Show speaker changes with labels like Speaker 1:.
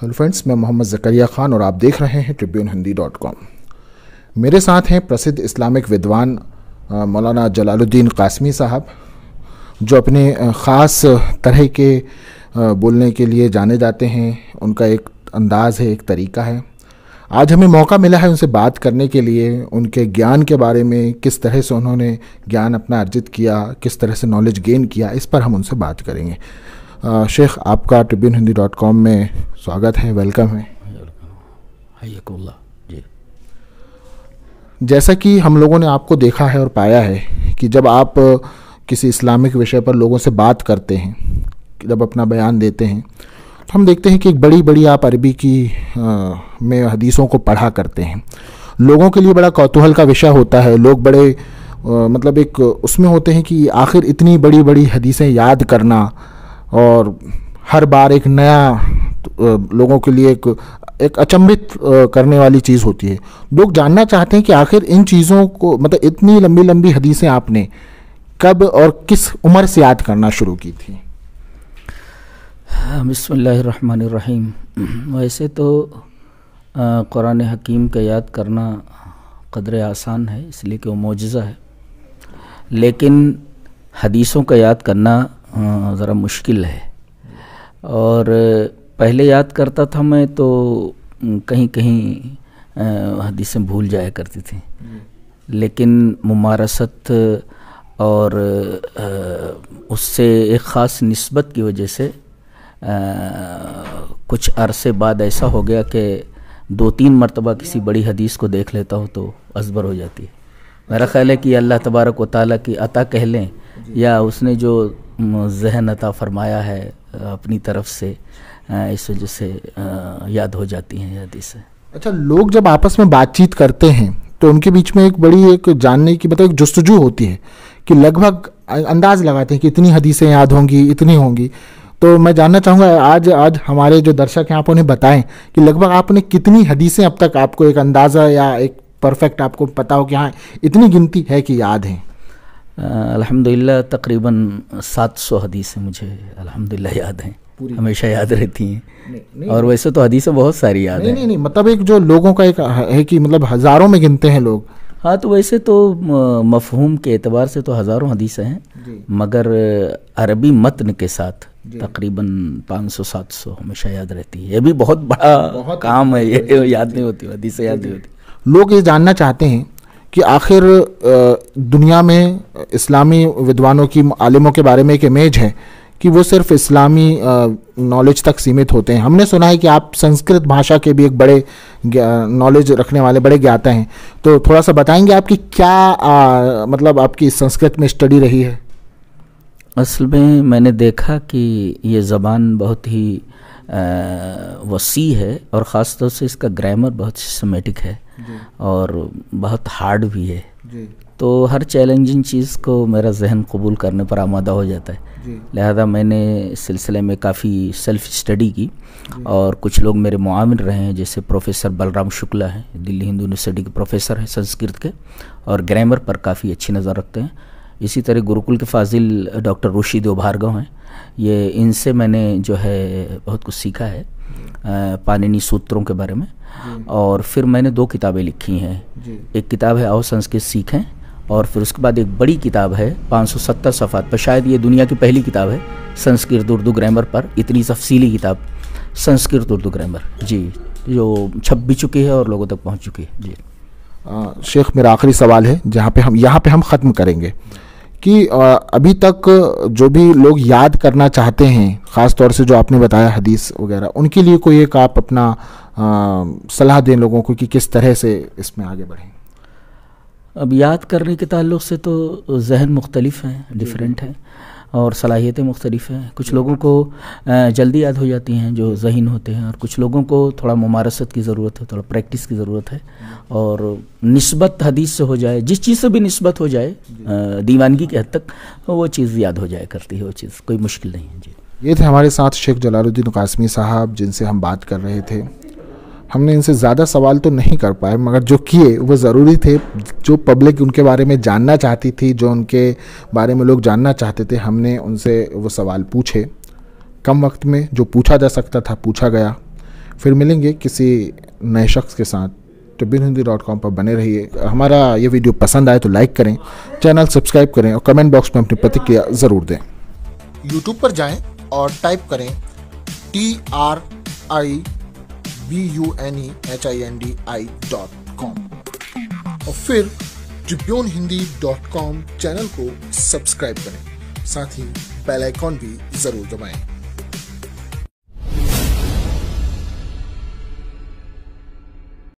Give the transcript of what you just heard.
Speaker 1: Hello friends मैं मोहम्मद जकरिया खान और आप देख रहे हैं ट्रिब्यून हिंदी डॉट कॉम मेरे साथ हैं प्रसिद्ध इस्लामिक विद्वान मौलाना जलालुद्दीन कासमी साहब जो अपने ख़ास तरह के बोलने के लिए जाने जाते हैं उनका एक अंदाज़ है एक तरीका है आज हमें मौका मिला है उनसे बात करने के लिए उनके ज्ञान के बारे में किस तरह से उन्होंने ज्ञान अपना अर्जित किया किस तरह से नॉलेज गेन किया इस पर हम उनसे बात करेंगे शेख आपका ट्रिब्यून हिंदी डॉट कॉम में स्वागत है वेलकम है जैसा कि हम लोगों ने आपको देखा है और पाया है कि जब आप किसी इस्लामिक विषय पर लोगों से बात करते हैं जब अपना बयान देते हैं तो हम देखते हैं कि एक बड़ी बड़ी आप अरबी की आ, में हदीसों को पढ़ा करते हैं लोगों के लिए बड़ा कौतूहल का विषय होता है लोग बड़े आ, मतलब एक उसमें होते हैं कि आखिर इतनी बड़ी बड़ी हदीसें याद करना और हर बार एक नया लोगों के लिए एक एक अचंभित करने वाली चीज़ होती है लोग जानना चाहते हैं कि आखिर इन चीज़ों को मतलब इतनी लंबी लंबी हदीसें आपने कब और किस उम्र से याद करना शुरू की थी
Speaker 2: बसमीम वैसे तो कुरान हकीम का याद करना कदर आसान है इसलिए कि वो मुजज़ा है लेकिन हदीसों का याद करना हाँ, ज़रा मुश्किल है और पहले याद करता था मैं तो कहीं कहीं हदीसें भूल जाया करती थी हम्म। लेकिन ममारसत और उससे एक ख़ास नस्बत की वजह से कुछ अरसे बाद ऐसा हो गया कि दो तीन मरतबा किसी बड़ी हदीस को देख लेता हूँ तो असबर हो जाती है मेरा अच्छा। ख्याल है कि अल्लाह तबारक व ताली की अता कह लें या उसने जो जहन अता फरमाया है अपनी तरफ से इस वजह से याद हो जाती हैं याद
Speaker 1: अच्छा लोग जब आपस में बातचीत करते हैं तो उनके बीच में एक बड़ी एक जानने की मतलब एक जस्तजू होती है कि लगभग अंदाज लगाते हैं कि इतनी हदीसें याद होंगी इतनी होंगी तो मैं जानना चाहूँगा आज आज हमारे जो दर्शक हैं आप उन्हें बताएं कि लगभग आपने कितनी हदीसें अब तक आपको एक अंदाज़ा या एक परफेक्ट आपको पता हो कि हाँ इतनी गिनती है कि याद हैं अल्हम्दुलिल्लाह
Speaker 2: तकरीबन 700 हदीसें मुझे अल्हम्दुलिल्लाह याद हैं हमेशा याद रहती हैं और वैसे तो हदीसें बहुत सारी याद नहीं, हैं नहीं
Speaker 1: नहीं मतलब एक जो लोगों का एक है कि मतलब हज़ारों में
Speaker 2: गिनते हैं लोग हाँ तो वैसे तो मफहूम के एतबार से तो हज़ारों हदीसें हैं मगर अरबी मतन के साथ तकरीबन 500-700 हमेशा याद रहती है ये भी बहुत बड़ा बहुत काम अच्छा है ये याद नहीं होती हदीसें याद नहीं होती
Speaker 1: लोग ये जानना चाहते हैं कि आखिर दुनिया में इस्लामी विद्वानों की आलिमों के बारे में एक इमेज है कि वो सिर्फ इस्लामी नॉलेज तक सीमित होते हैं हमने सुना है कि आप संस्कृत भाषा के भी एक बड़े नॉलेज रखने वाले बड़े ज्ञाता हैं तो थोड़ा सा बताएंगे आपकी क्या आ, मतलब आपकी संस्कृत में स्टडी रही है
Speaker 2: असल में मैंने देखा कि ये ज़बान बहुत ही वसी है और ख़ास तौर से इसका ग्रामर बहुत सिस्टमेटिक है और बहुत हार्ड भी है तो हर चैलेंजिंग चीज़ को मेरा जहन कबूल करने पर आमादा हो जाता है लिहाजा मैंने इस सिलसिले में काफ़ी सेल्फ स्टडी की और कुछ लोग मेरे मुआविन रहे हैं जैसे प्रोफेसर बलराम शुक्ला हैं दिल्ली हिंदू यूनिवर्सिटी के प्रोफेसर हैं संस्कृत के और ग्रामर पर काफ़ी अच्छी नज़र रखते हैं इसी तरह गुरुकुल के फाजिल डॉक्टर रुशी देव भार्गव हैं ये इनसे मैंने जो है बहुत कुछ सीखा है पानिनी सूत्रों के बारे में और फिर मैंने दो किताबें लिखी हैं एक किताब है आओ संस्कृत सीखें और फिर उसके बाद एक बड़ी किताब है 570 सफ़ात पर शायद ये दुनिया की पहली किताब है संस्कृत उर्दू ग्रामर पर इतनी तफसीली किताब
Speaker 1: संस्कृत उर्दू ग्रामर जी जो छप भी चुकी है और लोगों तक पहुँच चुकी है जी शेख मेरा आखिरी सवाल है जहाँ पे हम यहाँ पे हम ख़त्म करेंगे कि अभी तक जो भी लोग याद करना चाहते हैं ख़ास तौर से जो आपने बताया हदीस वगैरह उनके लिए कोई एक आप अपना सलाह दें लोगों को कि किस तरह से इसमें आगे बढ़ें अब याद करने के ताल्लुक से तो जहन मुख्तलिफ हैं डिफरेंट हैं
Speaker 2: और सलाहियतें मुख्तलिफ हैं कुछ लोगों को जल्दी याद हो जाती हैं जो जहन होते हैं और कुछ लोगों को थोड़ा ममारसत की ज़रूरत है थोड़ा प्रैक्टिस की ज़रूरत है और नस्बत हदीस से हो जाए जिस चीज़ से भी नस्बत हो जाए दीवानगी के हद तक तो वो चीज़
Speaker 1: याद हो जाया करती है वो चीज़ कोई मुश्किल नहीं है जी ये थे हमारे साथ शेख जलालुद्दीन कासमी साहब जिनसे हम बात कर रहे थे हमने इनसे ज़्यादा सवाल तो नहीं कर पाए मगर जो किए वो ज़रूरी थे जो पब्लिक उनके बारे में जानना चाहती थी जो उनके बारे में लोग जानना चाहते थे हमने उनसे वो सवाल पूछे कम वक्त में जो पूछा जा सकता था पूछा गया फिर मिलेंगे किसी नए शख्स के साथ टिबिन तो हिंदी डॉट कॉम पर बने रहिए हमारा ये वीडियो पसंद आए तो लाइक करें चैनल सब्सक्राइब करें और कमेंट बॉक्स में अपनी प्रतिक्रिया ज़रूर दें यूट्यूब पर जाएं और टाइप करें T R I B U N E H I N D I dot com और फिर Tribune Hindi dot com channel को सब्सक्राइब करें साथ ही बेल आइकॉन भी ज़रूर दबाएं